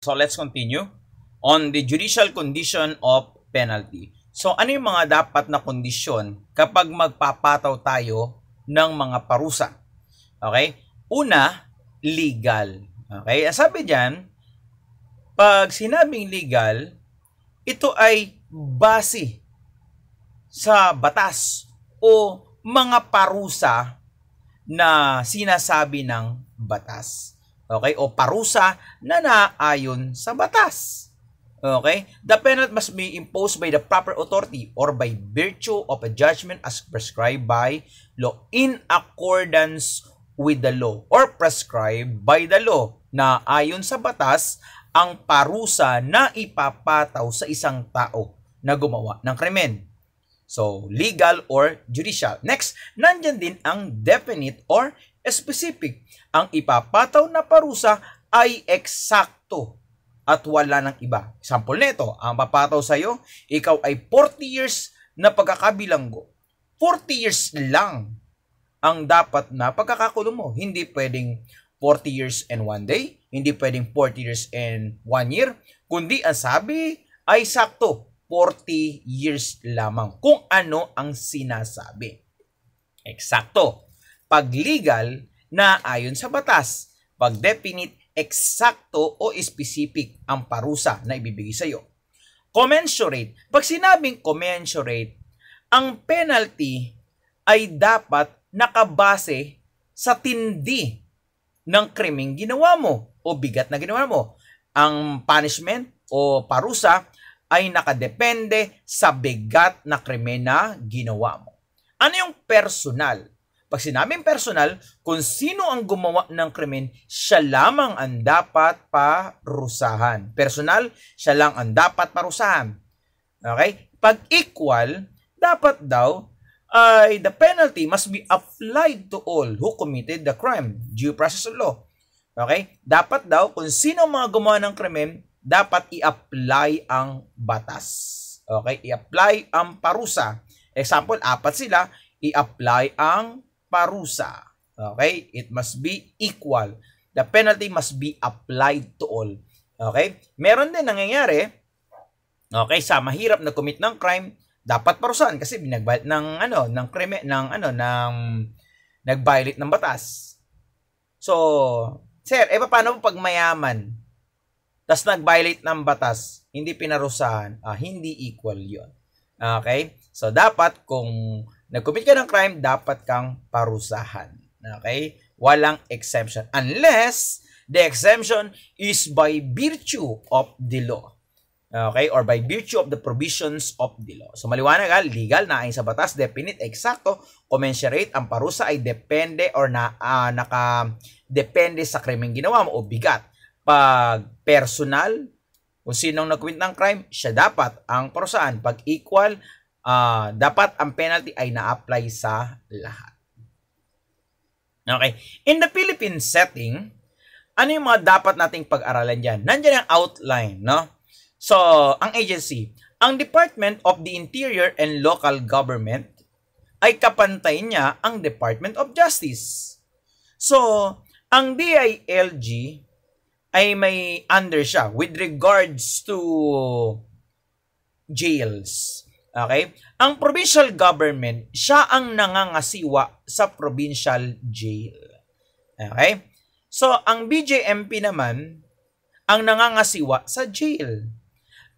So let's continue on the judicial condition of penalty. So ano yung mga dapat na kondisyon kapag magpapataw tayo ng mga parusa? Okay? Una, legal. Okay? Ang sabi diyan, pag sinabing legal, ito ay base sa batas o mga parusa na sinasabi ng batas okay, o parusa na naayon sa batas. Okay? The penalty must be imposed by the proper authority or by virtue of a judgment as prescribed by law in accordance with the law or prescribed by the law na ayon sa batas ang parusa na ipapataw sa isang tao na gumawa ng krimen. So, legal or judicial. Next, nandyan din ang definite or specific. Ang ipapataw na parusa ay eksakto at wala ng iba. Example nito, ang papataw sa iyo, ikaw ay 40 years na pagkakabilanggo. 40 years lang ang dapat na pagkakakulong mo. Hindi pwedeng 40 years and 1 day, hindi pwedeng 40 years and 1 year, kundi ang sabi ay sakto, 40 years lamang kung ano ang sinasabi. Eksakto pag-legal na ayon sa batas, pag-definite, eksakto o specific ang parusa na ibibigay sa iyo. Commensurate. Pag sinabing commensurate, ang penalty ay dapat nakabase sa tindi ng krimeng ginawa mo o bigat na ginawa mo. Ang punishment o parusa ay nakadepende sa bigat na krimen na ginawa mo. Ano yung personal? Pag sinabing personal, kung sino ang gumawa ng krimen, siya lamang ang dapat parusahan. Personal, siya lang ang dapat parusahan. Okay? Pag equal, dapat daw ay the penalty must be applied to all who committed the crime, due process of law. Okay? Dapat daw, kung sino mga gumawa ng krimen, dapat i-apply ang batas. Okay? I-apply ang parusa. Example, apat sila, i-apply ang parusa. Okay? It must be equal. The penalty must be applied to all. Okay? Meron din nangyayari, okay, sa mahirap na commit ng crime, dapat parusahan kasi binagbayad ng ano, ng crime ng ano, ng nag-violate ng batas. So, sir, eh paano pag mayaman? tas nag-violate ng batas, hindi pinarusahan, ah, hindi equal 'yon. Okay? So dapat kung nag-commit ka ng crime, dapat kang parusahan. Okay? Walang exemption. Unless the exemption is by virtue of the law. Okay? Or by virtue of the provisions of the law. So maliwanag ha, legal na sa batas, definite, eksakto, commensurate, ang parusa ay depende or na, uh, naka-depende sa krimeng ginawa mo o bigat. Pag personal, kung sinong nag-commit ng crime, siya dapat ang parusaan. Pag equal, uh, dapat ang penalty ay na-apply sa lahat. Okay. In the Philippine setting, ano yung mga dapat nating pag-aralan dyan? Nandiyan ang outline, no? So, ang agency, ang Department of the Interior and Local Government ay kapantay niya ang Department of Justice. So, ang DILG ay may under siya with regards to jails. Okay? Ang provincial government, siya ang nangangasiwa sa provincial jail. Okay? So, ang BJMP naman, ang nangangasiwa sa jail.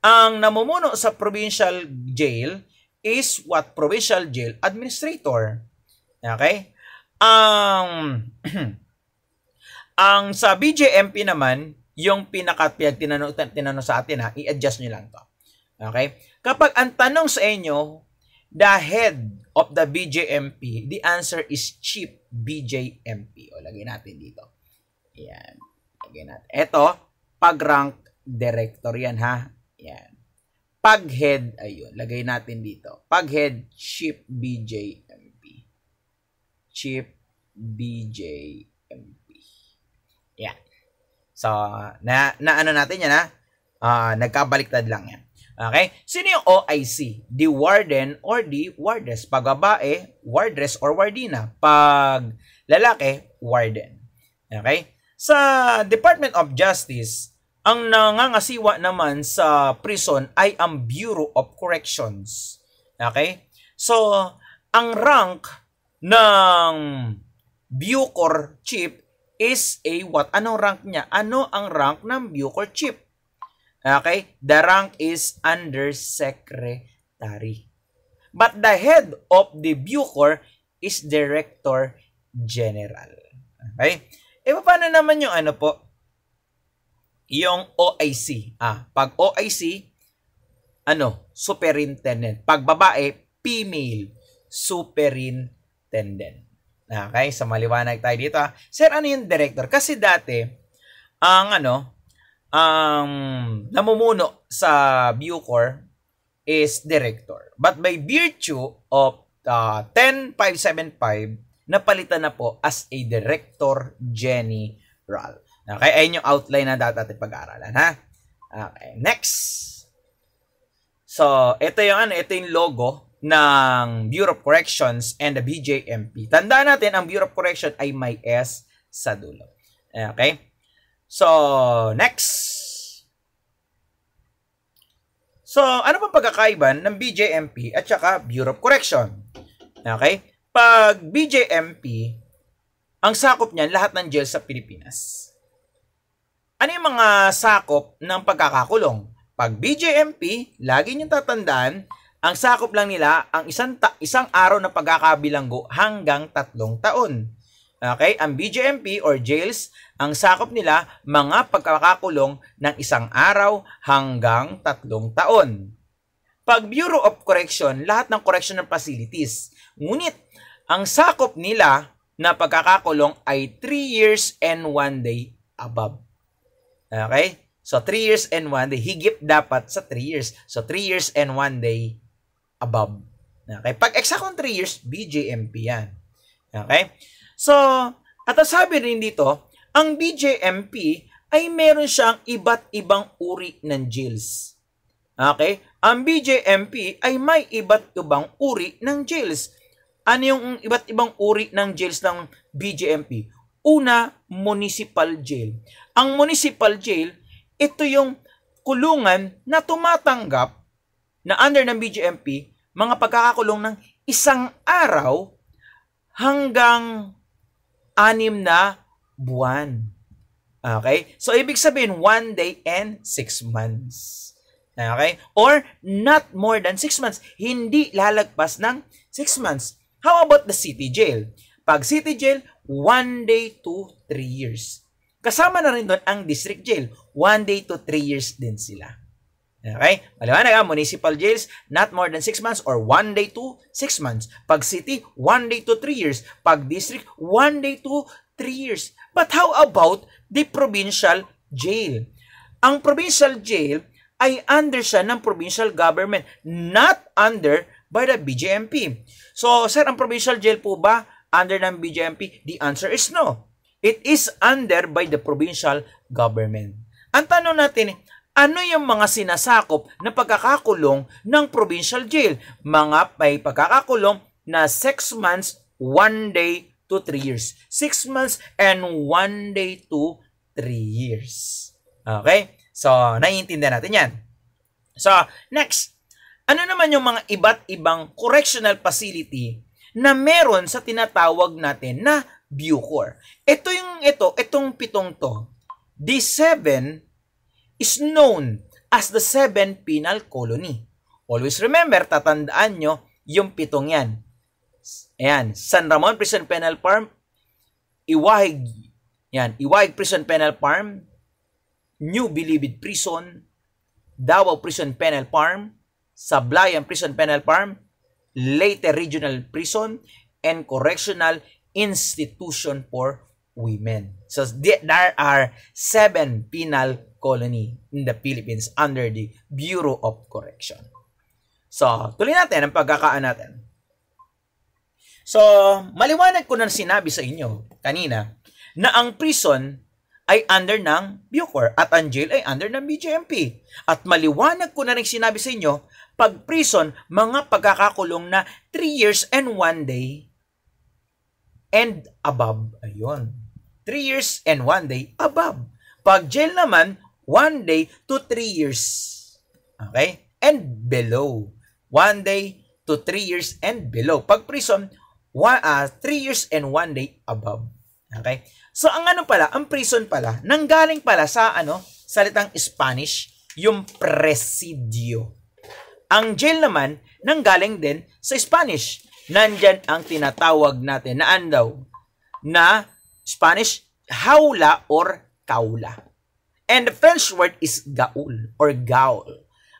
Ang namumuno sa provincial jail is what provincial jail administrator. Okay? Ang um, ang sa BJMP naman, yung pinaka tinanong, tinanong sa atin ha, i-adjust nyo lang to. Okay? Kapag ang tanong sa inyo, the head of the BJMP, the answer is Chief BJMP. O, lagay natin dito. Ayan. Lagay natin. Ito, pag-rank director yan, ha? Ayan. Pag-head, ayun, lagay natin dito. Pag-head, Chief BJMP. Chief BJMP. Ayan. So, na, na ano natin yan, ha? Uh, nagkabaliktad lang yan. Okay? Sino yung OIC? The warden or the wardess. Pag babae, wardress or wardina. Pag lalaki, warden. Okay? Sa Department of Justice, ang nangangasiwa naman sa prison ay ang Bureau of Corrections. Okay? So, ang rank ng Bucor Chief is a what? Anong rank niya? Ano ang rank ng Bucor Chief? Okay? The rank is under secretary. But the head of the Bucor is Director General. Okay? E paano naman yung ano po? Yung OIC. Ah, pag OIC, ano, superintendent. Pag babae, female superintendent. Okay, sa maliwanag tayo dito. Ha? Ah. Sir, ano yung director? Kasi dati, ang ano, ang um, namumuno sa Bucor is director. But by virtue of uh, 10575, napalitan na po as a director general. Okay, ayun yung outline na dapat natin pag-aaralan, ha? Okay, next. So, ito yung ano, ito yung logo ng Bureau of Corrections and the BJMP. Tandaan natin, ang Bureau of Correction ay may S sa dulo. Okay? So, next. So, ano bang pagkakaiba ng BJMP at saka Bureau of Correction? Okay? Pag BJMP, ang sakop niyan lahat ng jail sa Pilipinas. Ano yung mga sakop ng pagkakakulong? Pag BJMP, lagi niyong tatandaan, ang sakop lang nila ang isang, ta- isang araw na pagkakabilanggo hanggang tatlong taon. Okay? Ang BJMP or jails, ang sakop nila mga pagkakakulong ng isang araw hanggang tatlong taon. Pag Bureau of Correction, lahat ng correctional facilities. Ngunit, ang sakop nila na pagkakakulong ay 3 years and 1 day above. Okay? So, 3 years and 1 day. Higit dapat sa 3 years. So, 3 years and 1 day above. Okay? Pag exact on 3 years, BJMP yan. Okay? So, at sabi rin dito, ang BJMP ay meron siyang iba't ibang uri ng jails. Okay? Ang BJMP ay may iba't ibang uri ng jails. Ano yung iba't ibang uri ng jails ng BJMP? Una, municipal jail. Ang municipal jail, ito yung kulungan na tumatanggap na under ng BJMP mga pagkakakulong ng isang araw hanggang anim na buwan. Okay? So, ibig sabihin, one day and six months. Okay? Or, not more than six months. Hindi lalagpas ng six months. How about the city jail? Pag city jail, one day to three years. Kasama na rin doon ang district jail. One day to three years din sila. Okay? Maliwanag ha, ah, municipal jails, not more than 6 months or 1 day to 6 months. Pag city, 1 day to 3 years. Pag district, 1 day to 3 years. But how about the provincial jail? Ang provincial jail ay under siya ng provincial government, not under by the BJMP. So, sir, ang provincial jail po ba under ng BJMP? The answer is no. It is under by the provincial government. Ang tanong natin, ano yung mga sinasakop na pagkakakulong ng provincial jail? Mga may pagkakakulong na 6 months, 1 day to 3 years. 6 months and 1 day to 3 years. Okay? So, naiintindihan natin yan. So, next. Ano naman yung mga iba't ibang correctional facility na meron sa tinatawag natin na Bucor? Ito yung ito, itong pitong to. D7 is known as the Seven Penal Colony. Always remember, tatandaan nyo yung pitong yan. Ayan, San Ramon Prison Penal Farm, Iwahig, yan, Iwahig Prison Penal Farm, New Bilibid Prison, Davao Prison Penal Farm, Sablayan Prison Penal Farm, Later Regional Prison, and Correctional Institution for Women. So there are seven penal colony in the Philippines under the Bureau of Correction. So, tuloy natin ang pagkakaan natin. So, maliwanag ko na sinabi sa inyo kanina na ang prison ay under ng Bucor at ang jail ay under ng BJMP. At maliwanag ko na rin sinabi sa inyo, pag prison, mga pagkakakulong na 3 years and 1 day and above. Ayun. 3 years and 1 day above. Pag jail naman, One day to three years. Okay? And below. One day to three years and below. Pag prison, one, uh, ah, three years and one day above. Okay? So, ang ano pala, ang prison pala, nanggaling pala sa ano, salitang Spanish, yung presidio. Ang jail naman, nanggaling din sa Spanish. Nandyan ang tinatawag natin na andaw na Spanish, hawla or kaula. And the French word is gaul or gaul.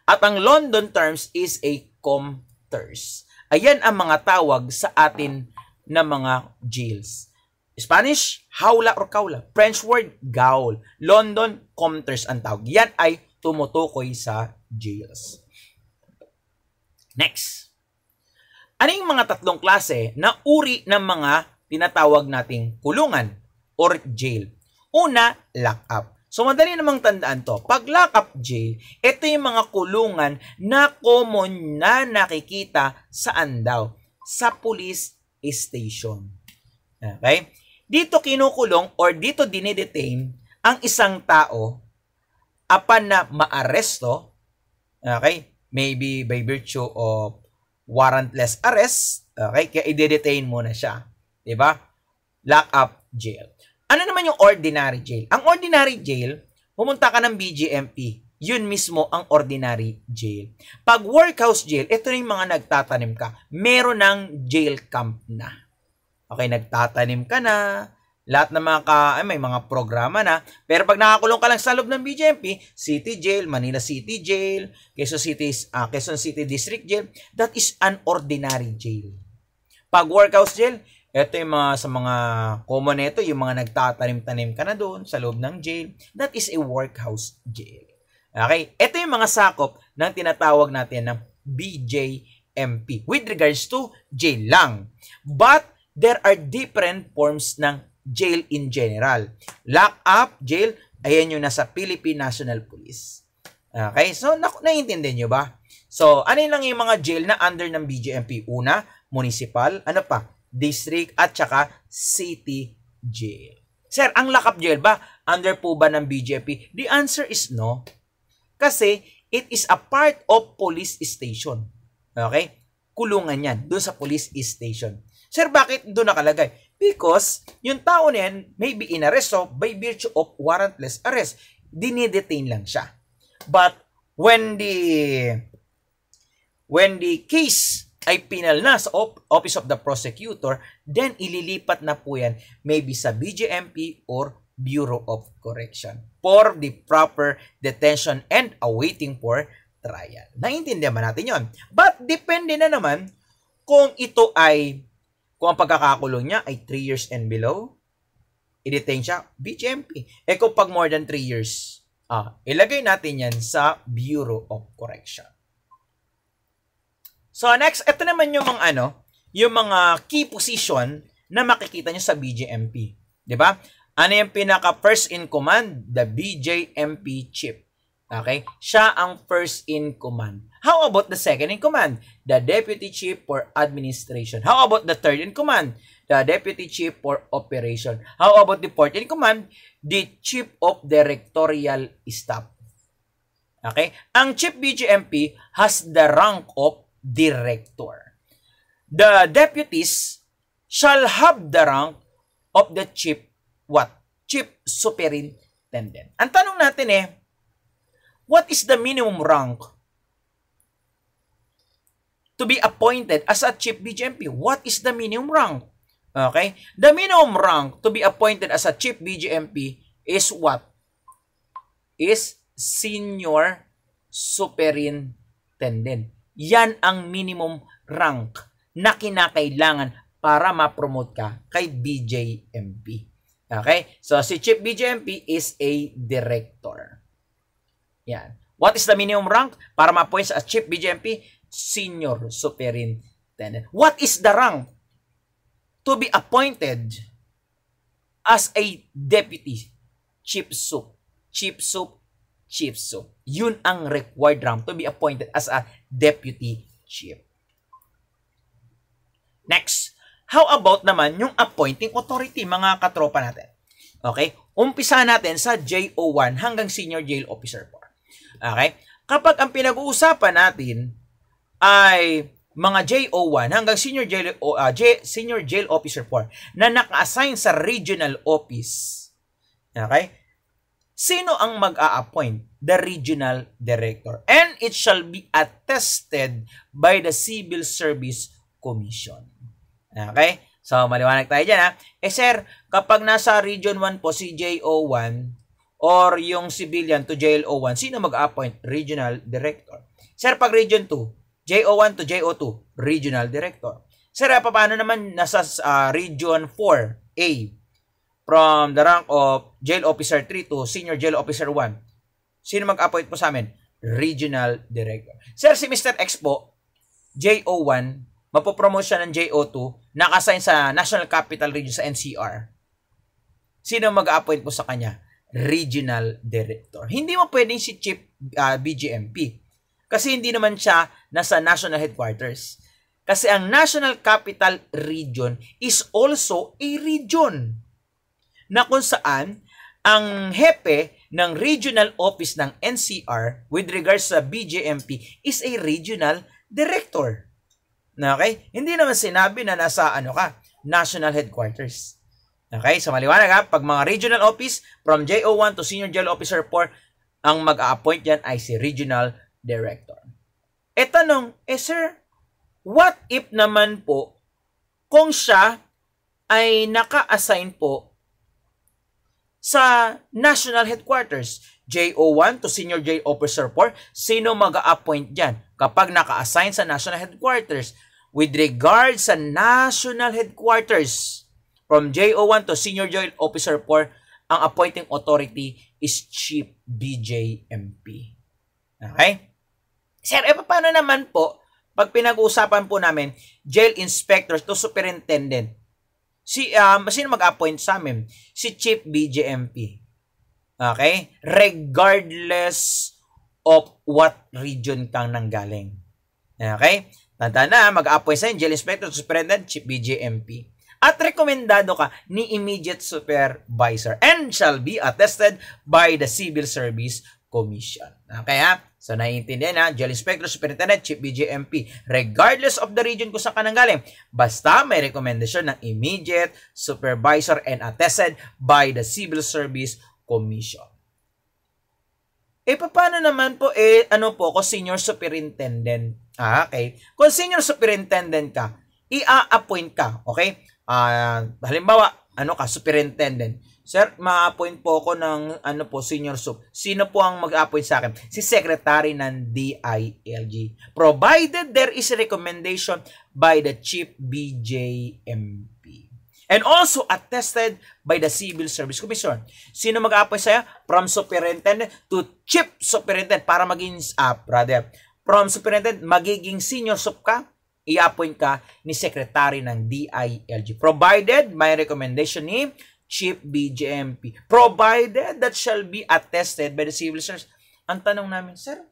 At ang London terms is a compters. Ayan ang mga tawag sa atin na mga jails. Spanish, hawla or kaula. French word, gaul. London, compters ang tawag. Yan ay tumutukoy sa jails. Next. Ano yung mga tatlong klase na uri ng mga tinatawag nating kulungan or jail? Una, lock up. So madali namang tandaan to. Pag lockup jail, ito yung mga kulungan na common na nakikita saan daw? Sa police station. Okay? Dito kinukulong or dito dinidetain ang isang tao apan na maaresto. Okay? Maybe by virtue of warrantless arrest. Okay? Kaya i-detain muna siya. 'Di ba? Lock up jail. Ano naman yung ordinary jail? Ang ordinary jail, pumunta ka ng BGMP. Yun mismo ang ordinary jail. Pag workhouse jail, ito na yung mga nagtatanim ka. Meron ng jail camp na. Okay, nagtatanim ka na. Lahat ng mga ka, ay, may mga programa na. Pero pag nakakulong ka lang sa loob ng BGMP, City Jail, Manila City Jail, Quezon City, uh, Quezon City District Jail, that is an ordinary jail. Pag workhouse jail, ito yung mga sa mga common ito, yung mga nagtatanim-tanim ka na doon sa loob ng jail. That is a workhouse jail. Okay? Ito yung mga sakop ng tinatawag natin ng BJMP with regards to jail lang. But there are different forms ng jail in general. Lock up, jail, ayan yung nasa Philippine National Police. Okay? So, na naiintindihan nyo ba? So, ano lang yung mga jail na under ng BJMP? Una, municipal. Ano pa? District at saka City Jail. Sir, ang Lakap Jail ba under po ba ng BJP? The answer is no. Kasi it is a part of police station. Okay? Kulungan yan doon sa police station. Sir, bakit doon nakalagay? Because yung tao na yan may be inaresto by virtue of warrantless arrest. Dinidetain lang siya. But when the when the case ay pinal na sa Office of the Prosecutor, then ililipat na po yan maybe sa BJMP or Bureau of Correction for the proper detention and awaiting for trial. Naintindihan ba natin yon? But depende na naman kung ito ay, kung ang pagkakakulong niya ay 3 years and below, i-detain siya, BJMP. E eh, kung pag more than 3 years, ah, ilagay natin yan sa Bureau of Correction. So next, ito naman yung mga ano, yung mga key position na makikita nyo sa BJMP. Di ba? Ano yung pinaka first in command? The BJMP chip. Okay? Siya ang first in command. How about the second in command? The deputy chief for administration. How about the third in command? The deputy chief for operation. How about the fourth in command? The chief of directorial staff. Okay? Ang chief BJMP has the rank of director. The deputies shall have the rank of the chief what? Chief superintendent. Ang tanong natin eh, what is the minimum rank to be appointed as a chief BGMP? What is the minimum rank? Okay? The minimum rank to be appointed as a chief BGMP is what? Is senior superintendent. Yan ang minimum rank na kinakailangan para ma-promote ka kay BJMP. Okay? So, si Chief BJMP is a director. Yan. What is the minimum rank para ma-appoint sa Chief BJMP? Senior Superintendent. What is the rank to be appointed as a Deputy Chief Sup? Chief Sup? Chief Sup. Yun ang required rank to be appointed as a deputy chief. Next, how about naman yung appointing authority mga katropa natin? Okay? Umpisa natin sa JO1 hanggang Senior Jail Officer 4. Okay? Kapag ang pinag-uusapan natin ay mga JO1 hanggang senior jail uh, J, senior jail officer 4 na naka-assign sa regional office. Okay? Sino ang mag-a-appoint? The regional director. And it shall be attested by the Civil Service Commission. Okay? So, maliwanag tayo dyan ha. Eh sir, kapag nasa Region 1 po si JO1 or yung civilian to JLO1, sino mag-appoint? Regional director. Sir, pag Region 2, JO1 to JO2, regional director. Sir, ah, paano naman nasa uh, Region 4A? from the rank of Jail Officer 3 to Senior Jail Officer 1. Sino mag-appoint po sa amin? Regional Director. Sir, si Mr. X po, JO1, mapopromote siya ng JO2, nakasign sa National Capital Region sa NCR. Sino mag-appoint po sa kanya? Regional Director. Hindi mo pwedeng si Chief uh, ah, BGMP kasi hindi naman siya nasa National Headquarters. Kasi ang National Capital Region is also a region na kung saan ang hepe ng regional office ng NCR with regards sa BJMP is a regional director. Okay? Hindi naman sinabi na nasa ano ka, national headquarters. Okay? So maliwanag ha, pag mga regional office from JO1 to Senior Jail Officer 4, ang mag appoint yan ay si regional director. E tanong, eh sir, what if naman po kung siya ay naka-assign po sa National Headquarters. JO1 to Senior J Officer 4, sino mag-appoint dyan? Kapag naka-assign sa National Headquarters, with regard sa National Headquarters, from JO1 to Senior J Officer 4, ang appointing authority is Chief BJMP. Okay? Sir, e eh, paano naman po pag pinag-uusapan po namin jail inspectors to superintendent? Si, um, sino mag-appoint sa amin? Si Chief BJMP. Okay? Regardless of what region kang nanggaling. Okay? Tanda na, mag-appoint sa Jail Inspector, Superintendent, Chief BJMP. At rekomendado ka ni immediate supervisor and shall be attested by the civil service Commission. Ah, kaya, so naiintindihan na, ah, Jail Inspector, Superintendent, Chief BJMP, regardless of the region kung sa ka basta may recommendation ng immediate supervisor and attested by the Civil Service Commission. Eh, paano naman po, eh, ano po, ko senior superintendent. Ah, okay. Kung senior superintendent ka, ia-appoint ka, okay? Uh, halimbawa, ano ka, superintendent Sir, ma-appoint po ako ng ano po, senior sub. Sino po ang mag-appoint sa akin? Si Secretary ng DILG. Provided there is a recommendation by the Chief BJMP. And also attested by the Civil Service Commission. Sino mag-appoint sa'yo? From superintendent to chief superintendent para maging, ah, brother, from superintendent, magiging senior sub ka, i-appoint ka ni Secretary ng DILG. Provided, may recommendation ni Chief BJMP. Provided that shall be attested by the civil service. Ang tanong namin, Sir,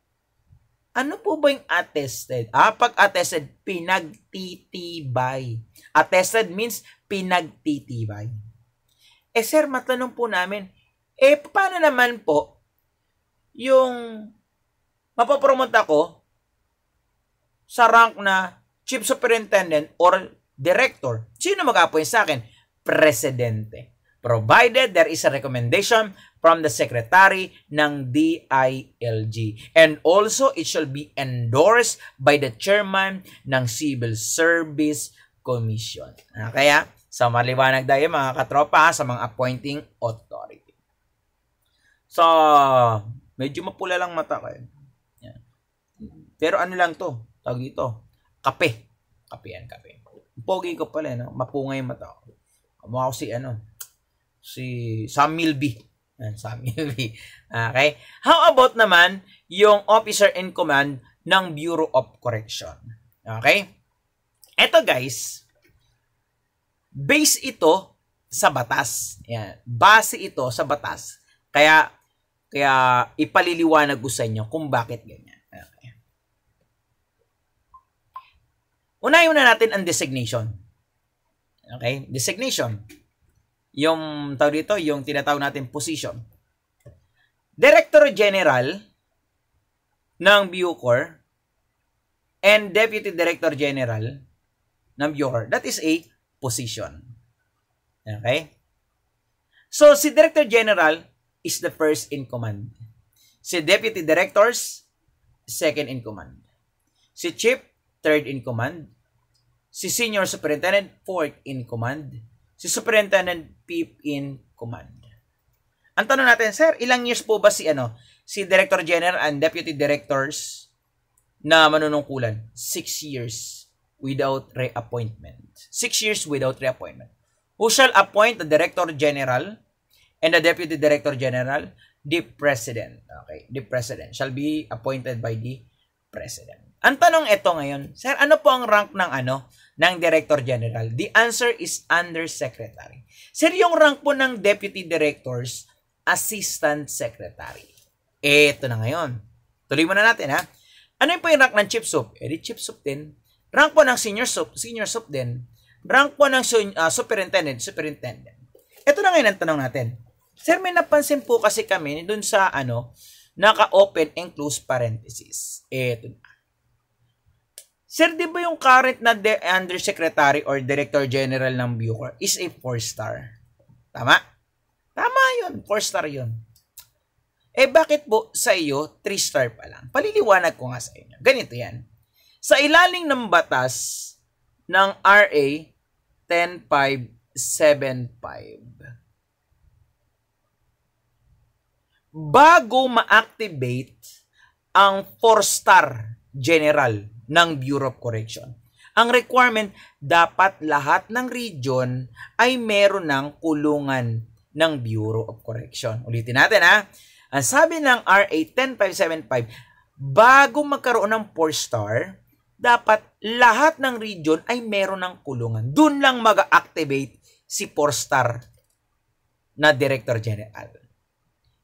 ano po ba yung attested? Ah, pag attested, pinagtitibay. Attested means pinagtitibay. Eh sir, matanong po namin, eh paano naman po yung mapapromote ako sa rank na Chief Superintendent or Director? Sino mag-appoint sa akin? Presidente provided there is a recommendation from the secretary ng DILG. And also, it shall be endorsed by the chairman ng Civil Service Commission. Ah, kaya, sa maliwanag tayo mga katropa sa mga appointing authority. So, medyo mapula lang mata ko. Pero ano lang to, tawag dito, kape. Kape yan, kape. Pogi ko pala, eh, no? mapungay yung mata ko. Mukha ko si ano, si Sam Milby. Ayan, Sam Milby. Okay. How about naman yung officer in command ng Bureau of Correction? Okay? Ito guys, base ito sa batas. Ayan. Base ito sa batas. Kaya, kaya ipaliliwanag ko sa inyo kung bakit ganyan. Okay. Unahin muna natin ang designation. Okay? Designation yung tao dito, yung tinatawag natin position. Director General ng Bucor and Deputy Director General ng Bucor. That is a position. Okay? So, si Director General is the first in command. Si Deputy Directors, second in command. Si Chief, third in command. Si Senior Superintendent, fourth in command si Superintendent Peep in Command. Ang tanong natin, sir, ilang years po ba si ano, si Director General and Deputy Directors na manunungkulan? Six years without reappointment. Six years without reappointment. Who shall appoint the Director General and the Deputy Director General? The President. Okay, the President shall be appointed by the President. Ang tanong ito ngayon, sir, ano po ang rank ng ano? ng Director General? The answer is Under Secretary. Sir, yung rank po ng Deputy Directors, Assistant Secretary. Ito na ngayon. Tuloy muna natin ha. Ano yung po yung rank ng Chief Soup? Eh Chief Soup din. Rank po ng Senior Soup, Senior Soup din. Rank po ng uh, Superintendent, Superintendent. Ito na ngayon ang tanong natin. Sir, may napansin po kasi kami dun sa ano, naka-open and close parenthesis. Ito na. Sir, di ba yung current na de- Undersecretary or Director General ng Bucor is a four-star? Tama? Tama yun. Four-star yun. Eh bakit po sa iyo, three-star pa lang? Paliliwanag ko nga sa inyo. Ganito yan. Sa ilalim ng batas ng RA 10575, bago ma-activate ang four-star general ng Bureau of Correction. Ang requirement, dapat lahat ng region ay meron ng kulungan ng Bureau of Correction. Ulitin natin ha. Ang sabi ng RA 10575, bago magkaroon ng 4-star, dapat lahat ng region ay meron ng kulungan. Doon lang mag-activate si 4-star na Director General.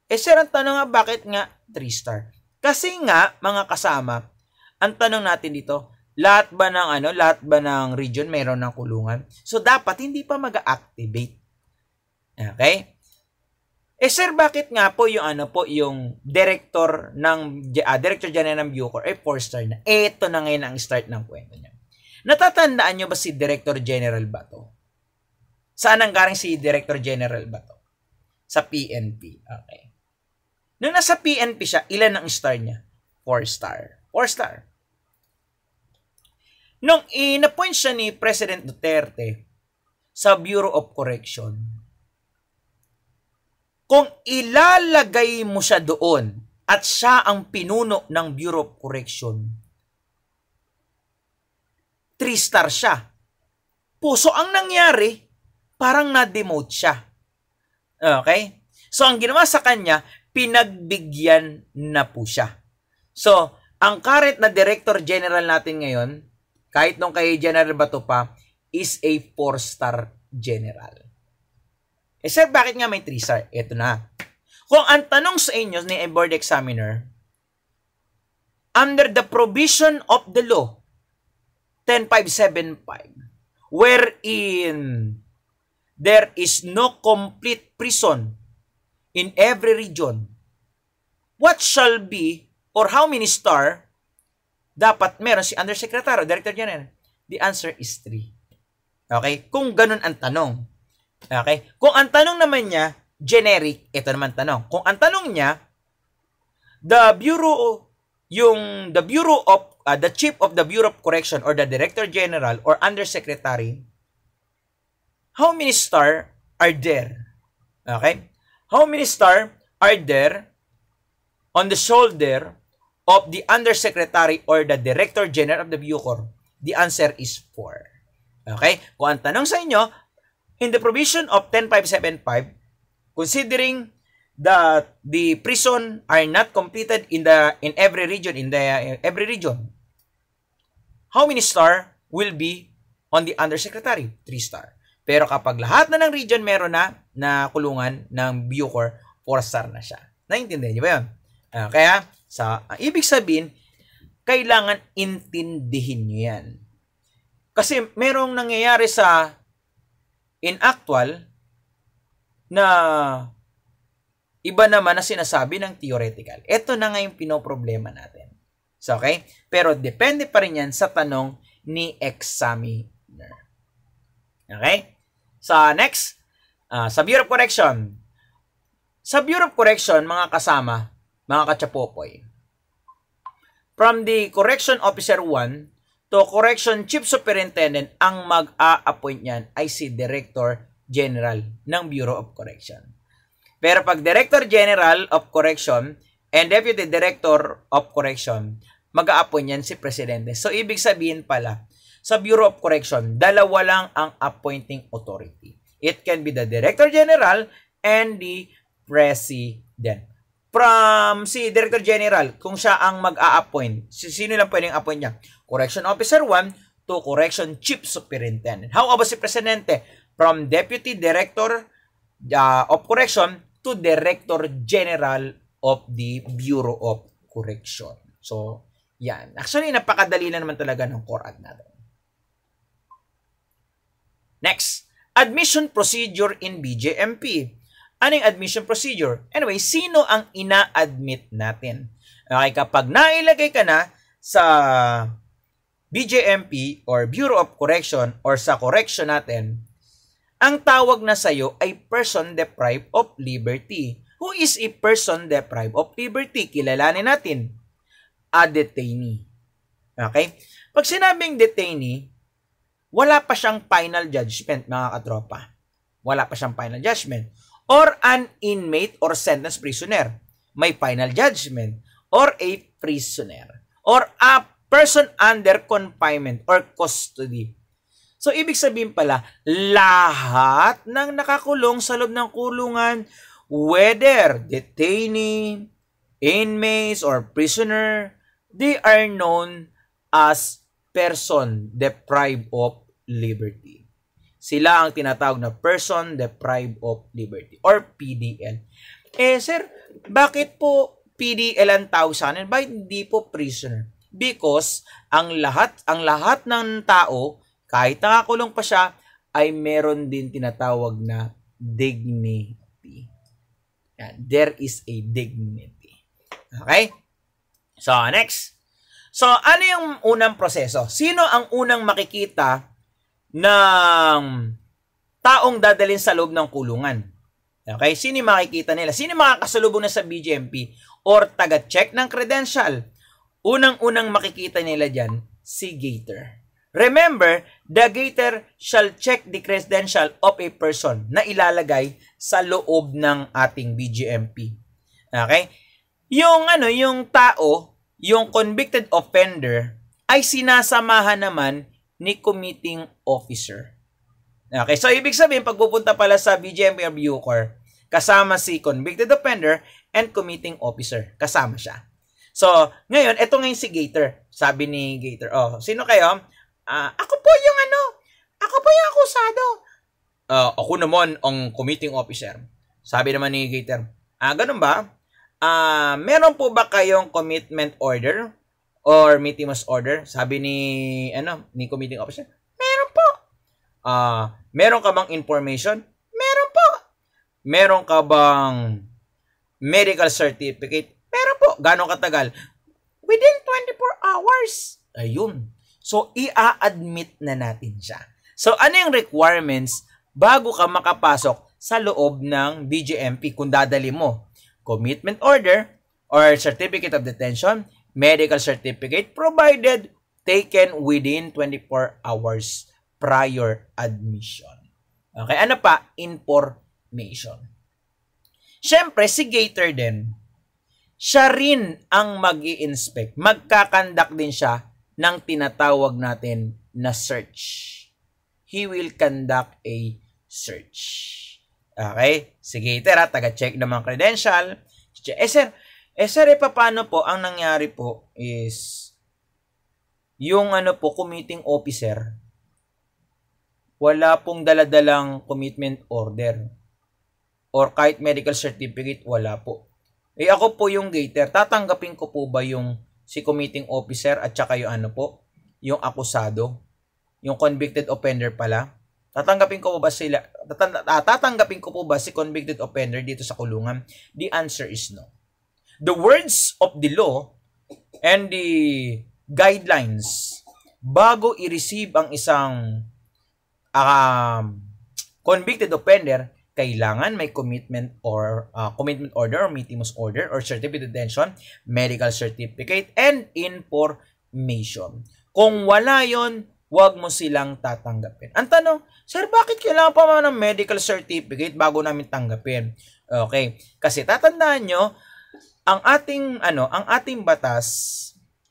Eh sir, ang tanong nga, bakit nga 3-star? Kasi nga, mga kasama, ang tanong natin dito, lahat ba ng ano, lahat ba ng region mayroon ng kulungan? So dapat hindi pa mag-activate. Okay? Eh sir, bakit nga po yung ano po yung director ng uh, director general ng Bucor eh four star na. Ito na ngayon ang start ng kwento niya. Natatandaan niyo ba si Director General Bato? Saan ang galing si Director General Bato? Sa PNP. Okay. Nung nasa PNP siya, ilan ang star niya? 4 star. 4 star. Nung inappoint siya ni President Duterte sa Bureau of Correction, kung ilalagay mo siya doon at siya ang pinuno ng Bureau of Correction, 3 star siya. Puso ang nangyari, parang na-demote siya. Okay? So, ang ginawa sa kanya, pinagbigyan na po siya. So, ang current na Director General natin ngayon, kahit nung kay General Bato pa, is a 4-star general. Eh sir, bakit nga may 3-star? Ito na. Kung ang tanong sa inyo ni board examiner, under the provision of the law 10575, wherein there is no complete prison in every region, what shall be or how many star dapat meron si Undersecretary o Director General? The answer is 3. Okay? Kung ganun ang tanong. Okay? Kung ang tanong naman niya, generic, ito naman tanong. Kung ang tanong niya, the Bureau yung the Bureau of uh, the Chief of the Bureau of Correction or the Director General or Undersecretary how many star are there okay how many star are there on the shoulder of the undersecretary or the director general of the Bucor? The answer is 4. Okay? Kung ang tanong sa inyo, in the provision of 10575, considering that the prison are not completed in the in every region in the in every region how many star will be on the undersecretary 3 star pero kapag lahat na ng region meron na na kulungan ng Bucor 4 star na siya naiintindihan niyo ba 'yon uh, ah, kaya sa, ang ibig sabihin, kailangan intindihin nyo yan. Kasi merong nangyayari sa in actual na iba naman na sinasabi ng theoretical. Ito na nga yung pinoproblema natin. So, okay? Pero depende pa rin yan sa tanong ni examiner. Okay? Sa so, next, uh, sa Bureau of Correction. Sa Bureau of Correction, mga kasama, mga katsapopoy, from the Correction Officer 1 to Correction Chief Superintendent, ang mag-a-appoint niyan ay si Director General ng Bureau of Correction. Pero pag Director General of Correction and Deputy Director of Correction, mag-a-appoint niyan si Presidente. So, ibig sabihin pala, sa Bureau of Correction, dalawa lang ang appointing authority. It can be the Director General and the President from si Director General kung siya ang mag-a-appoint. Sino lang pwedeng appoint niya? Correction Officer 1 to Correction Chief Superintendent. How about si Presidente? From Deputy Director uh, of Correction to Director General of the Bureau of Correction. So, yan. Actually, napakadali na naman talaga ng core ad natin. Next, admission procedure in BJMP. Ano admission procedure? Anyway, sino ang ina-admit natin? Okay, kapag nailagay ka na sa BJMP or Bureau of Correction or sa correction natin, ang tawag na sa'yo ay person deprived of liberty. Who is a person deprived of liberty? Kilalanin natin. A detainee. Okay? Pag sinabing detainee, wala pa siyang final judgment, mga katropa. Wala pa siyang final judgment or an inmate or sentenced prisoner, may final judgment, or a prisoner, or a person under confinement or custody. So, ibig sabihin pala, lahat ng nakakulong sa loob ng kulungan, whether detainee, inmates, or prisoner, they are known as person deprived of liberty. Sila ang tinatawag na Person Deprived of Liberty or PDL. Eh sir, bakit po PDL ang tao sa anin? Bakit hindi po prisoner? Because ang lahat ang lahat ng tao kahit nakakulong pa siya ay meron din tinatawag na dignity. Yan. There is a dignity. Okay? So, next. So, ano yung unang proseso? Sino ang unang makikita ng taong dadalhin sa loob ng kulungan. Okay? Sino makikita nila? Sino makakasalubong na sa BGMP or taga-check ng credential? Unang-unang makikita nila dyan, si Gator. Remember, the Gator shall check the credential of a person na ilalagay sa loob ng ating BGMP. Okay? Yung ano, yung tao, yung convicted offender, ay sinasamahan naman ni committing officer. Okay, so ibig sabihin, pagpupunta pala sa BGMPR Bucor, kasama si convicted offender and committing officer. Kasama siya. So, ngayon, eto ngayon si Gator. Sabi ni Gator, oh, sino kayo? Uh, ako po yung ano, ako po yung akusado. Uh, ako naman ang committing officer. Sabi naman ni Gator, ah, ganun ba? Ah, uh, meron po ba kayong commitment order or meeting must order, sabi ni ano, ni committing officer, meron po. Ah, uh, meron ka bang information? Meron po. Meron ka bang medical certificate? Meron po. Gaano katagal? Within 24 hours. Ayun. So, ia-admit na natin siya. So, ano yung requirements bago ka makapasok sa loob ng DJMP kung dadali mo? Commitment order or certificate of detention, medical certificate provided taken within 24 hours prior admission. Okay, ano pa? Information. Siyempre, si gator din, siya rin ang mag inspect Magkakandak din siya ng tinatawag natin na search. He will conduct a search. Okay? Si gator, ha, ah, taga-check naman credential. Eh, sir, eh sir, eh, paano po, ang nangyari po is, yung ano po, committing officer, wala pong daladalang commitment order or kahit medical certificate, wala po. Eh ako po yung gater, tatanggapin ko po ba yung si committing officer at saka yung ano po, yung akusado, yung convicted offender pala? Tatanggapin ko po ba sila, ah, tatanggapin ko po ba si convicted offender dito sa kulungan? The answer is no the words of the law and the guidelines bago i-receive ang isang uh, convicted offender, kailangan may commitment or uh, commitment order or mitimus order or certificate of detention, medical certificate, and information. Kung wala yon, huwag mo silang tatanggapin. Ang tanong, sir, bakit kailangan pa man ng medical certificate bago namin tanggapin? Okay, kasi tatandaan nyo, ang ating ano, ang ating batas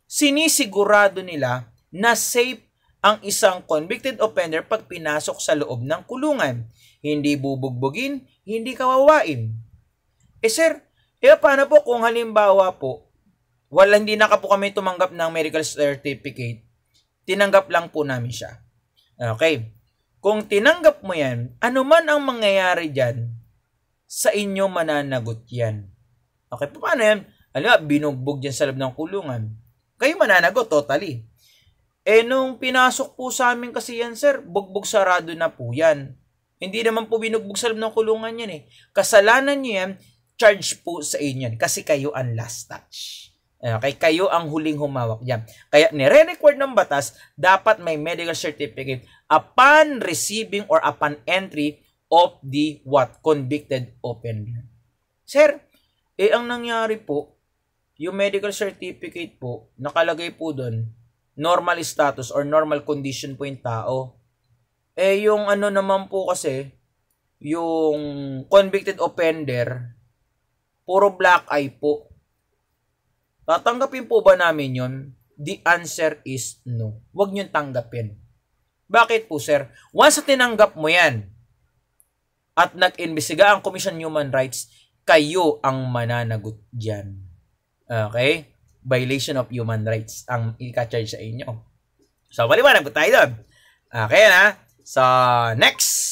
sinisigurado nila na safe ang isang convicted offender pag pinasok sa loob ng kulungan. Hindi bubugbugin, hindi kawawain. Eh sir, eh paano po kung halimbawa po, wala hindi na ka po kami tumanggap ng medical certificate, tinanggap lang po namin siya. Okay. Kung tinanggap mo yan, ano man ang mangyayari dyan, sa inyo mananagot yan. Okay, paano yan? Alam, binugbog dyan sa loob ng kulungan. Kayo mananagot, totally. Eh, nung pinasok po sa amin kasi yan, sir, bugbog sarado na po yan. Hindi naman po binugbog sa loob ng kulungan yan eh. Kasalanan nyo yan, charge po sa inyo Kasi kayo ang last touch. Okay, kayo ang huling humawak dyan. Kaya nire-record ng batas, dapat may medical certificate upon receiving or upon entry of the what? Convicted offender. Sir, eh, ang nangyari po, yung medical certificate po, nakalagay po doon, normal status or normal condition po yung tao. Eh, yung ano naman po kasi, yung convicted offender, puro black eye po. Tatanggapin po ba namin yon? The answer is no. Huwag niyong tanggapin. Bakit po, sir? Once tinanggap mo yan, at nag-imbestiga ang Commission Human Rights, kayo ang mananagot diyan. Okay? Violation of human rights ang i-charge sa inyo. So, paliwanag po tayo doon. Okay na? So, next!